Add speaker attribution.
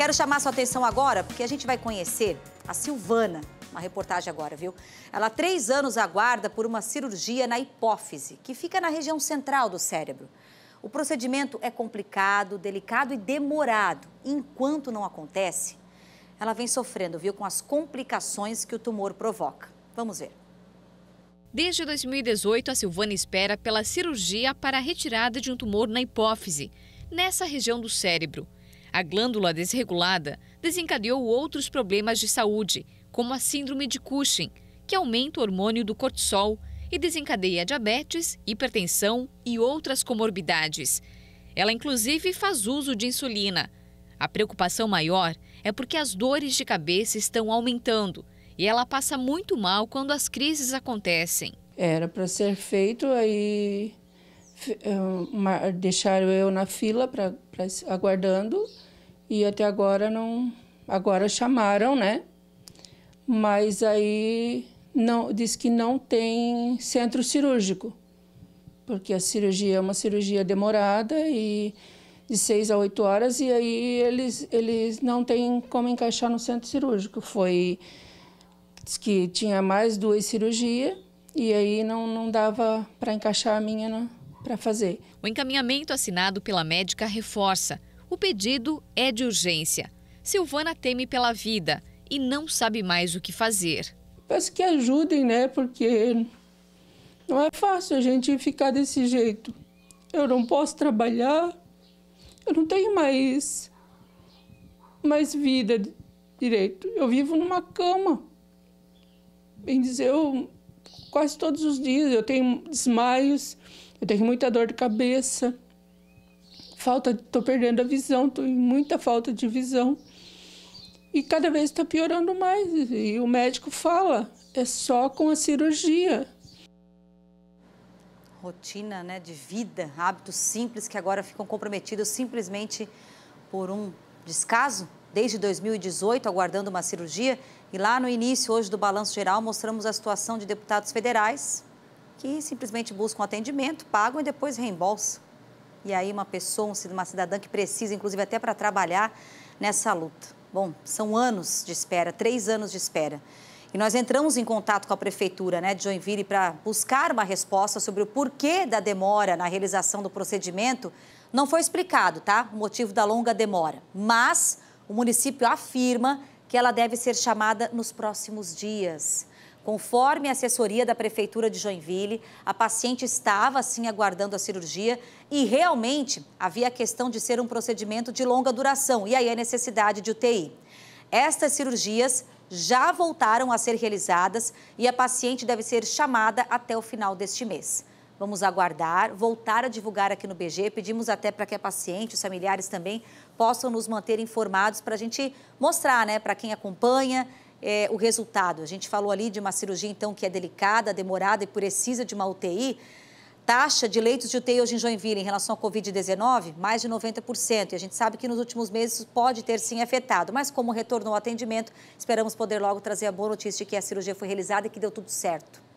Speaker 1: Quero chamar sua atenção agora, porque a gente vai conhecer a Silvana, uma reportagem agora, viu? Ela há três anos aguarda por uma cirurgia na hipófise, que fica na região central do cérebro. O procedimento é complicado, delicado e demorado. Enquanto não acontece, ela vem sofrendo, viu, com as complicações que o tumor provoca.
Speaker 2: Vamos ver. Desde 2018, a Silvana espera pela cirurgia para a retirada de um tumor na hipófise, nessa região do cérebro. A glândula desregulada desencadeou outros problemas de saúde, como a síndrome de Cushing, que aumenta o hormônio do cortisol e desencadeia diabetes, hipertensão e outras comorbidades. Ela, inclusive, faz uso de insulina. A preocupação maior é porque as dores de cabeça estão aumentando e ela passa muito mal quando as crises acontecem.
Speaker 3: Era para ser feito aí eh, uma, deixaram eu na fila para aguardando e até agora não agora chamaram né mas aí não diz que não tem centro cirúrgico porque a cirurgia é uma cirurgia demorada e de seis a oito horas e aí eles eles não têm como encaixar no centro cirúrgico foi diz que tinha mais duas cirurgias e aí não, não dava para encaixar a minha na, para fazer.
Speaker 2: O encaminhamento assinado pela médica reforça: o pedido é de urgência. Silvana teme pela vida e não sabe mais o que fazer.
Speaker 3: Peço que ajudem, né? Porque não é fácil a gente ficar desse jeito. Eu não posso trabalhar, eu não tenho mais, mais vida direito. Eu vivo numa cama. Bem dizer, eu quase todos os dias eu tenho desmaios. Eu tenho muita dor de cabeça, falta, tô perdendo a visão, tô em muita falta de visão. E cada vez está piorando mais. E o médico fala, é só com a cirurgia.
Speaker 1: Rotina né, de vida, hábitos simples que agora ficam comprometidos simplesmente por um descaso. Desde 2018, aguardando uma cirurgia. E lá no início, hoje, do Balanço Geral, mostramos a situação de deputados federais que simplesmente buscam atendimento, pagam e depois reembolsam. E aí uma pessoa, uma cidadã que precisa, inclusive até para trabalhar nessa luta. Bom, são anos de espera, três anos de espera. E nós entramos em contato com a prefeitura né, de Joinville para buscar uma resposta sobre o porquê da demora na realização do procedimento. Não foi explicado, tá? O motivo da longa demora. Mas o município afirma que ela deve ser chamada nos próximos dias. Conforme a assessoria da Prefeitura de Joinville, a paciente estava, assim, aguardando a cirurgia e realmente havia a questão de ser um procedimento de longa duração e aí a necessidade de UTI. Estas cirurgias já voltaram a ser realizadas e a paciente deve ser chamada até o final deste mês. Vamos aguardar, voltar a divulgar aqui no BG. Pedimos até para que a paciente, os familiares também possam nos manter informados para a gente mostrar, né, para quem acompanha é, o resultado? A gente falou ali de uma cirurgia, então, que é delicada, demorada e precisa de uma UTI. Taxa de leitos de UTI hoje em Joinville em relação à Covid-19, mais de 90%. E a gente sabe que nos últimos meses pode ter sim afetado. Mas como retornou ao atendimento, esperamos poder logo trazer a boa notícia de que a cirurgia foi realizada e que deu tudo certo.